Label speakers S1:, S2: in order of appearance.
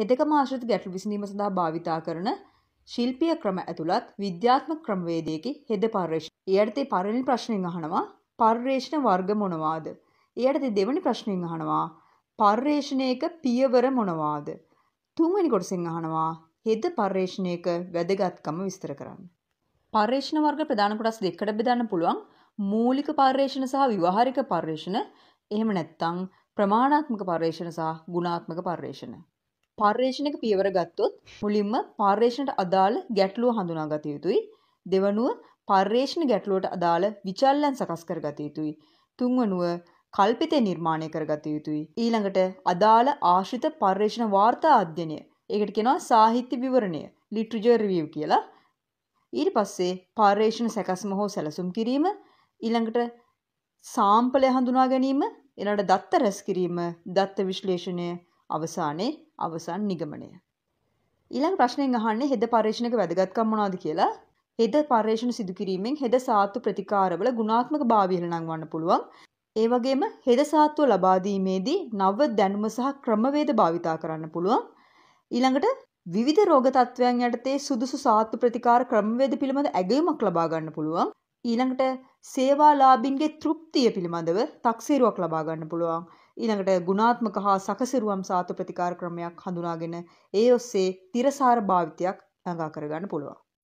S1: හෙදකම ආශ්‍රිත ගැටලු විසඳීම සඳහා භාවිතා කරන ශිල්පීය ක්‍රම ඇතුළත් විද්‍යාත්මක ක්‍රමවේදයකි හෙද පර්යේෂණ. ඊයටතේ පළවෙනි ප්‍රශ්නෙන් අහනවා පර්යේෂණ වර්ග මොනවාද? ඊයටතේ දෙවෙනි ප්‍රශ්නෙන් අහනවා පර්යේෂණයක පියවර මොනවාද? තුන්වෙනි කොටසෙන් අහනවා හෙද පර්යේෂණයක වැදගත්කම විස්තර කරන්න. පර්යේෂණ වර්ග ප්‍රධාන කොටස් දෙකකට බෙදන්න පුළුවන්. මූලික පර්යේෂණ සහ විවහාරික පර්යේෂණ. එහෙම නැත්නම් ප්‍රමාණාත්මක පර්යේෂණ සහ ගුණාත්මක පර්යේෂණ. පර්යේෂණක පියවර ගත්තොත් මුලින්ම පර්යේෂණට අදාළ ගැටලුව හඳුනාගත යුතුයි. දෙවනුව පර්යේෂණ ගැටලුවට අදාළ විචල්ලන් සකස් කරගත යුතුයි. තුන්වනුව කල්පිතය නිර්මාණය කරගත යුතුයි. ඊළඟට අදාළ ආශ්‍රිත පර්යේෂණ වාර්තා අධ්‍යයනය. ඒකට කියනවා සාහිත්‍ය විවරණය, ලිටරචර් රිවිව් කියලා. ඊට පස්සේ පර්යේෂණ සැකස්ම හෝ සැලසුම් කිරීම, ඊළඟට සාම්පලය හඳුනා ගැනීම, ඊළඟට දත්ත රැස් කිරීම, දත්ත විශ්ලේෂණය අවසානයේ අවසන් නිගමනය. ඊළඟ ප්‍රශ්නයෙන් අහන්නේ හෙද පර්යේෂණයක වැදගත්කම මොනවද කියලා. හෙද පර්යේෂණ සිදු කිරීමෙන් හෙද සාත්තු ප්‍රතිකාරවල ගුණාත්මක භාවය ඉලනංවන්න පුළුවන්. ඒ වගේම හෙද සාත්තුව ලබා දීමේදී නව දැනුම සහ ක්‍රමවේද භාවිතා කරන්න පුළුවන්. ඊළඟට විවිධ රෝග තත්ත්වයන් යටතේ සුදුසු සාත්තු ප්‍රතිකාර ක්‍රමවේද පිළිබඳ ඇගයීමක් ලබා ගන්න පුළුවන්. ඊළඟට සේවාලාභින්ගේ තෘප්තිය පිළිබඳව තක්සේරුවක් ලබා ගන්න පුළුවන්. ඊළඟට ගුණාත්මක හා සකසිරුවම් සාතු ප්‍රතිකාර ක්‍රමයක් හඳුනාගෙන ඒ ඔස්සේ තිරසාර භාවිතයක් ළඟා කරගන්න පුළුවන්.